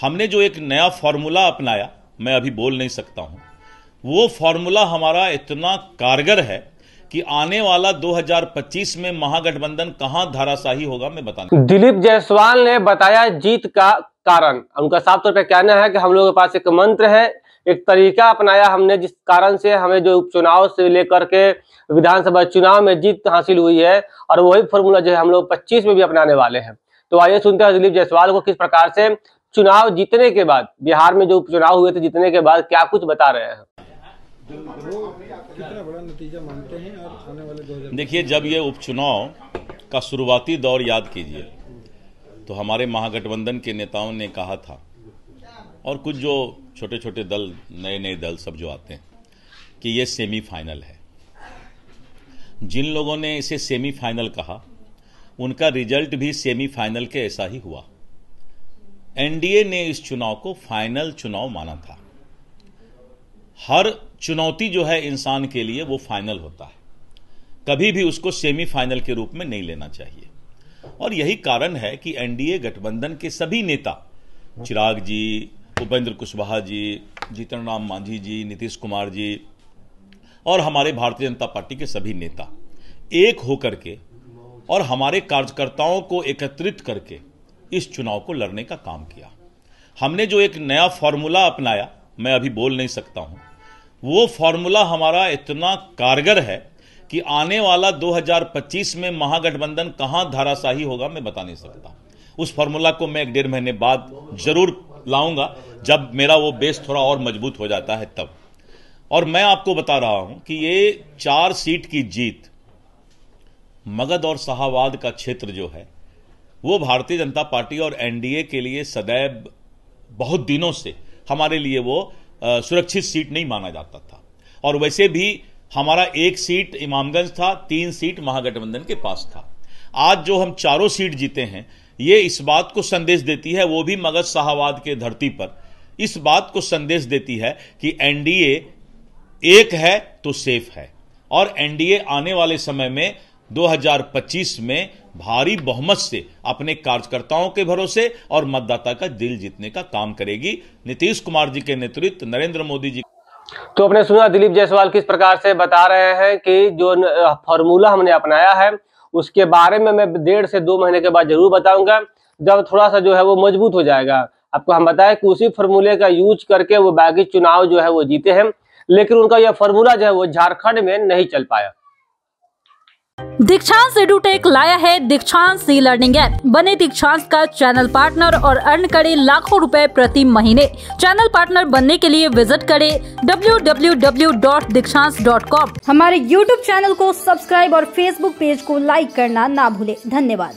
हमने जो एक नया फॉर्मूला अपनाया मैं अभी बोल नहीं सकता हूं वो फॉर्मूला हमारा इतना कारगर है कि आने वाला 2025 में महागठबंधन कहां धाराशाही होगा मैं बता दिलीप जायसवाल ने बताया जीत का कारण उनका साफ तौर पर कहना है कि हम लोगों के पास एक मंत्र है एक तरीका अपनाया हमने जिस कारण से हमें जो उपचुनाव से लेकर के विधानसभा चुनाव में जीत हासिल हुई है और वही फॉर्मूला जो है हम लोग पच्चीस में भी अपनाने वाले हैं तो आइए सुनते हैं दिलीप जायसवाल को किस प्रकार से चुनाव जीतने के बाद बिहार में जो उपचुनाव हुए थे जीतने के बाद क्या कुछ बता रहे हैं देखिए जब ये उपचुनाव का शुरुआती दौर याद कीजिए तो हमारे महागठबंधन के नेताओं ने कहा था और कुछ जो छोटे छोटे दल नए नए दल सब जो आते हैं कि ये सेमीफाइनल है जिन लोगों ने इसे सेमीफाइनल कहा उनका रिजल्ट भी सेमीफाइनल के ऐसा ही हुआ एनडीए ने इस चुनाव को फाइनल चुनाव माना था हर चुनौती जो है इंसान के लिए वो फाइनल होता है कभी भी उसको सेमीफाइनल के रूप में नहीं लेना चाहिए और यही कारण है कि एनडीए गठबंधन के सभी नेता चिराग जी उपेंद्र कुशवाहा जी जीतन राम मांझी जी नीतीश कुमार जी और हमारे भारतीय जनता पार्टी के सभी नेता एक होकर के और हमारे कार्यकर्ताओं को एकत्रित करके इस चुनाव को लड़ने का काम किया हमने जो एक नया फॉर्मूला अपनाया मैं अभी बोल नहीं सकता हूं वो फॉर्मूला हमारा इतना कारगर है कि आने वाला 2025 में महागठबंधन कहां धाराशाही होगा मैं बता नहीं सकता उस फॉर्मूला को मैं एक डेढ़ महीने बाद जरूर लाऊंगा जब मेरा वो बेस थोड़ा और मजबूत हो जाता है तब और मैं आपको बता रहा हूं कि ये चार सीट की जीत मगध और शाहवाद का क्षेत्र जो है वो भारतीय जनता पार्टी और एनडीए के लिए सदैव बहुत दिनों से हमारे लिए वो सुरक्षित सीट नहीं माना जाता था और वैसे भी हमारा एक सीट इमामगंज था तीन सीट महागठबंधन के पास था आज जो हम चारों सीट जीते हैं ये इस बात को संदेश देती है वो भी मगध शाहवाद के धरती पर इस बात को संदेश देती है कि एनडीए एक है तो सेफ है और एनडीए आने वाले समय में 2025 में भारी बहुमत से अपने कार्यकर्ताओं के भरोसे और मतदाता का दिल जीतने का काम करेगी नीतीश कुमार जी के नेतृत्व नरेंद्र मोदी जी तो अपने सुना दिलीप जायसवाल किस प्रकार से बता रहे हैं कि जो फॉर्मूला हमने अपनाया है उसके बारे में मैं डेढ़ से दो महीने के बाद जरूर बताऊंगा जब थोड़ा सा जो है वो मजबूत हो जाएगा आपको हम बताएं कि उसी फॉर्मूले का यूज करके वो बाकी चुनाव जो है वो जीते हैं लेकिन उनका यह फॉर्मूला जो है वो झारखंड में नहीं चल पाया दीक्षांत एडुटेक लाया है दीक्षांत सी लर्निंग ऐप बने दीक्षांत का चैनल पार्टनर और अर्न करे लाखों रुपए प्रति महीने चैनल पार्टनर बनने के लिए विजिट करे www.dikshans.com हमारे यूट्यूब चैनल को सब्सक्राइब और फेसबुक पेज को लाइक करना ना भूले धन्यवाद